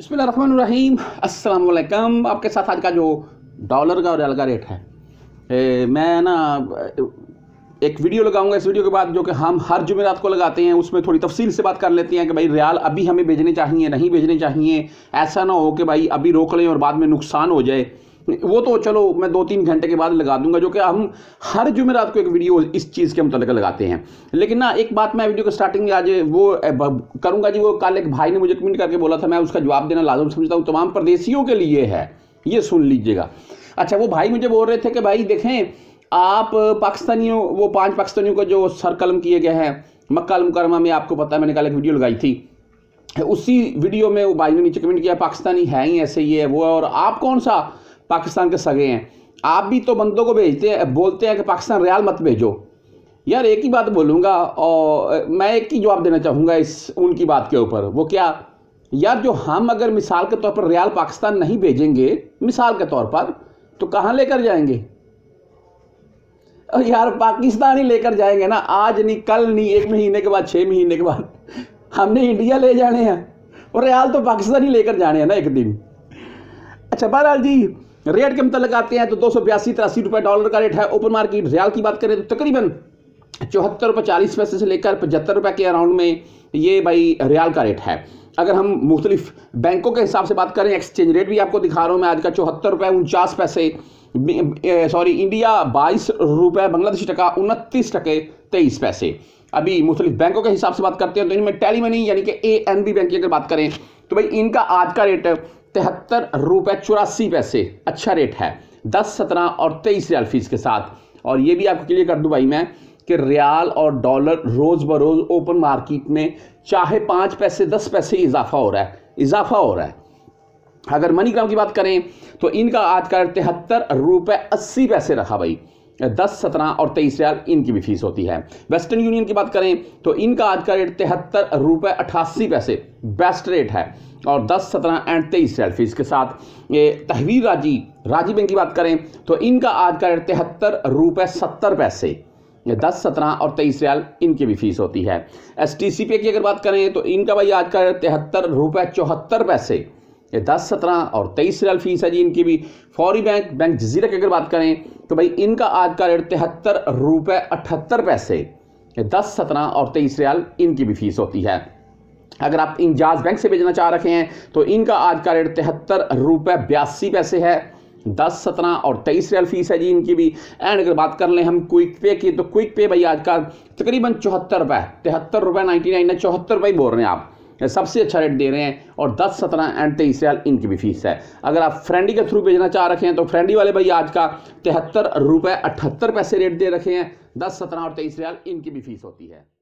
रहीम असलकम आपके साथ आज का जो डॉलर का और रियल का रेट है ए, मैं ना एक वीडियो लगाऊंगा इस वीडियो के बाद जो कि हम हर जुमेरात को लगाते हैं उसमें थोड़ी तफसील से बात कर लेते हैं कि भाई रियाल अभी हमें भेजने चाहिए नहीं भेजने चाहिए ऐसा ना हो कि भाई अभी रोक लें और बाद में नुकसान हो जाए वो तो चलो मैं दो तीन घंटे के बाद लगा दूंगा जो कि हम हर जुमेरात को एक वीडियो इस चीज़ के मुतल लगाते हैं लेकिन ना एक बात मैं वीडियो के स्टार्टिंग में आज वो करूँगा जी वो कल एक भाई ने मुझे कमेंट करके बोला था मैं उसका जवाब देना लाजम समझता हूँ तमाम प्रदेशियों के लिए है ये सुन लीजिएगा अच्छा वो भाई मुझे बोल रहे थे कि भाई देखें आप पाकिस्तानियों वो पांच पाकिस्तानियों को जो सर कलम किए गए हैं मक्का मुकरमा में आपको पता है मैंने कल एक वीडियो लगाई थी उसी वीडियो में वो भाई ने नीचे कमेंट किया पाकिस्तानी है ही ऐसे ही है वो और आप कौन सा पाकिस्तान के सगे हैं आप भी तो बंदों को भेजते हैं बोलते हैं कि पाकिस्तान रियाल मत भेजो यार एक ही बात बोलूँगा और मैं एक ही जवाब देना चाहूँगा इस उनकी बात के ऊपर वो क्या यार जो हम अगर मिसाल के तौर पर रियाल पाकिस्तान नहीं भेजेंगे मिसाल के तौर पर तो कहाँ लेकर जाएंगे यार पाकिस्तान ही लेकर जाएंगे ना आज नहीं कल नहीं एक महीने के बाद छः महीने के बाद हमने इंडिया ले जाने हैं और रियाल तो पाकिस्तान ही लेकर जाने हैं ना एक दिन अच्छा बहरहाल जी रेट के मतलब आते हैं तो दो सौ बयासी तिरासी रुपये डॉलर का रेट है ओपन मार्केट रियाल की बात करें तो तकरीबन चौहत्तर रुपये चालीस पैसे से लेकर पचहत्तर रुपये के अराउंड में ये भाई रियाल का रेट है अगर हम मुख्तलिफ बैंकों के हिसाब से बात करें एक्सचेंज रेट भी आपको दिखा रहा हूँ मैं आज का चौहत्तर रुपये उनचास पैसे सॉरी इंडिया बाईस रुपये बांग्लादेश टका उनतीस टके तेईस पैसे अभी मुख्तलिफ बैंकों के हिसाब से बात करते हैं तो इनमें टेली मनी यानी कि ए एन बी बैंक की अगर बात करें तो भाई इनका आज का रेट तिहत्तर रुपये चौरासी पैसे अच्छा रेट है दस सत्रह और तेईस रियाल फीस के साथ और ये भी आपको क्लियर कर दूं भाई मैं कि रियाल और डॉलर रोज़ बरोज़ ओपन मार्केट में चाहे पाँच पैसे दस पैसे इजाफा हो रहा है इजाफा हो रहा है अगर मनीग्राम की बात करें तो इनका आज का तिहत्तर रुपये अस्सी पैसे रखा भाई दस सत्रह और तेईस रियाल इनकी भी फीस होती है वेस्टर्न यूनियन की बात करें तो इनका आज का रेट तिहत्तर रुपये अठासी पैसे बेस्ट रेट है और दस सत्रह एंड तेईस रियाल फीस के साथ ये तहवीर राजी राजी बैंक की बात करें तो इनका आज का रेट तिहत्तर रुपये सत्तर पैसे दस सत्रह और तेईस रियाल इनकी भी फीस होती है एस टी सी पे की अगर बात करें तो इनका भाई आज का रेट तिहत्तर रुपये चौहत्तर पैसे ये दस सत्रह और तेईस रियाल फीस है जी इनकी भी फौरी बैंक बैंक जजीरा की अगर बात करें तो भाई इनका आज का रेट तिहत्तर रुपये अठहत्तर पैसे दस सत्रह और तेईस रियाल इनकी भी फीस होती है अगर आप इंजाज बैंक से भेजना चाह रखे हैं तो इनका आज का रेट तिहत्तर रुपये बयासी पैसे है दस सत्रह और तेईस रियाल फीस है जी इनकी भी एंड अगर बात कर लें हम क्विक पे की तो क्विक पे भाई आज का तकरीबन चौहत्तर रुपये तिहत्तर रुपये नाइन्टी नाइन चौहत्तर रुपये बोल रहे हैं आप सबसे अच्छा रेट दे रहे हैं और दस सत्रह एंड तेईस रियाल इनकी भी फीस है अगर आप फ्रेंडी के थ्रू भेजना चाह रहे हैं तो फ्रेंडी वाले भाई आज का तिहत्तर रुपये अठहत्तर पैसे रेट दे रखे हैं दस सत्रह और तेईस रियाल इनकी भी फीस होती है